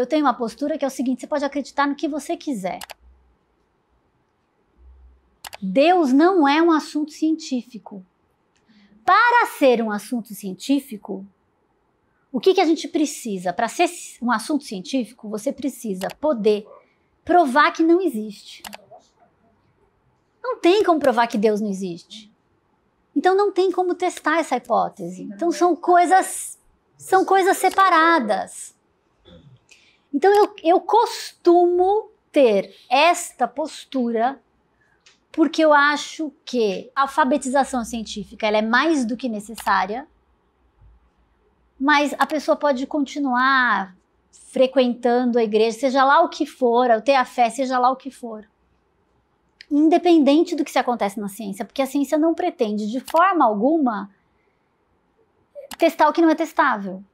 eu tenho uma postura que é o seguinte: você pode acreditar no que você quiser. Deus não é um assunto científico. Para ser um assunto científico, o que, que a gente precisa? Para ser um assunto científico, você precisa poder provar que não existe. Não tem como provar que Deus não existe. Então não tem como testar essa hipótese. Então são coisas são coisas separadas. Então eu, eu costumo ter esta postura porque eu acho que a alfabetização científica ela é mais do que necessária, mas a pessoa pode continuar frequentando a igreja, seja lá o que for, ou ter a fé, seja lá o que for. Independente do que se acontece na ciência, porque a ciência não pretende, de forma alguma, testar o que não é testável.